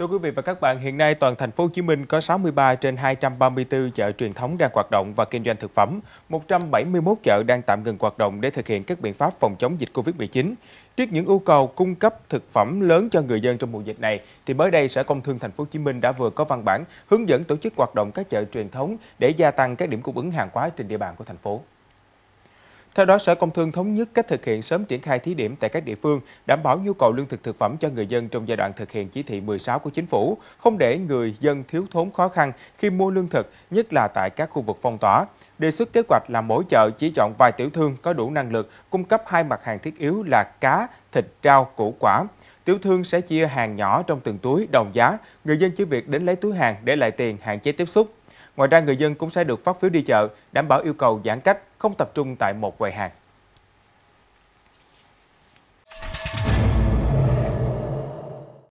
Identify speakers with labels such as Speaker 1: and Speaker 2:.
Speaker 1: Thưa quý vị và các bạn, hiện nay toàn thành phố Hồ Chí Minh có 63 trên 234 chợ truyền thống đang hoạt động và kinh doanh thực phẩm, 171 chợ đang tạm ngừng hoạt động để thực hiện các biện pháp phòng chống dịch Covid-19. Trước những yêu cầu cung cấp thực phẩm lớn cho người dân trong mùa dịch này, thì mới đây Sở Công Thương thành phố Hồ Chí Minh đã vừa có văn bản hướng dẫn tổ chức hoạt động các chợ truyền thống để gia tăng các điểm cung ứng hàng hóa trên địa bàn của thành phố. Theo đó, Sở Công Thương thống nhất cách thực hiện sớm triển khai thí điểm tại các địa phương, đảm bảo nhu cầu lương thực thực phẩm cho người dân trong giai đoạn thực hiện chỉ thị 16 của chính phủ, không để người dân thiếu thốn khó khăn khi mua lương thực, nhất là tại các khu vực phong tỏa. Đề xuất kế hoạch là mỗi chợ chỉ chọn vài tiểu thương có đủ năng lực cung cấp hai mặt hàng thiết yếu là cá, thịt, rau, củ quả. Tiểu thương sẽ chia hàng nhỏ trong từng túi đồng giá, người dân chỉ việc đến lấy túi hàng để lại tiền hạn chế tiếp xúc. Ngoài ra, người dân cũng sẽ được phát phiếu đi chợ, đảm bảo yêu cầu giãn cách, không tập trung tại một quầy hàng.